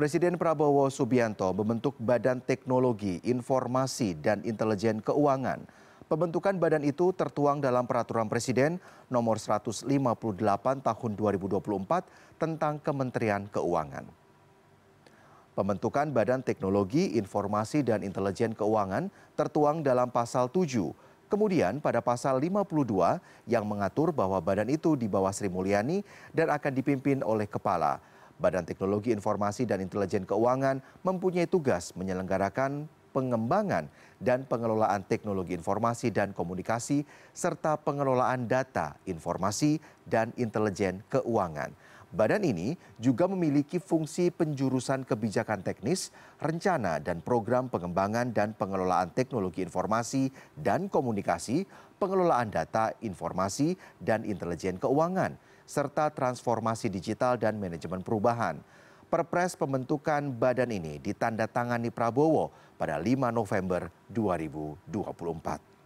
Presiden Prabowo Subianto membentuk Badan Teknologi Informasi dan Intelijen Keuangan. Pembentukan badan itu tertuang dalam peraturan Presiden nomor 158 tahun 2024 tentang Kementerian Keuangan. Pembentukan Badan Teknologi Informasi dan Intelijen Keuangan tertuang dalam pasal 7. Kemudian pada pasal 52 yang mengatur bahwa badan itu di bawah Sri Mulyani dan akan dipimpin oleh kepala Badan Teknologi Informasi dan Intelijen Keuangan mempunyai tugas menyelenggarakan pengembangan dan pengelolaan teknologi informasi dan komunikasi serta pengelolaan data, informasi, dan intelijen keuangan. Badan ini juga memiliki fungsi penjurusan kebijakan teknis, rencana dan program pengembangan dan pengelolaan teknologi informasi dan komunikasi, pengelolaan data informasi dan intelijen keuangan, serta transformasi digital dan manajemen perubahan. Perpres pembentukan badan ini ditandatangani Prabowo pada 5 November 2024.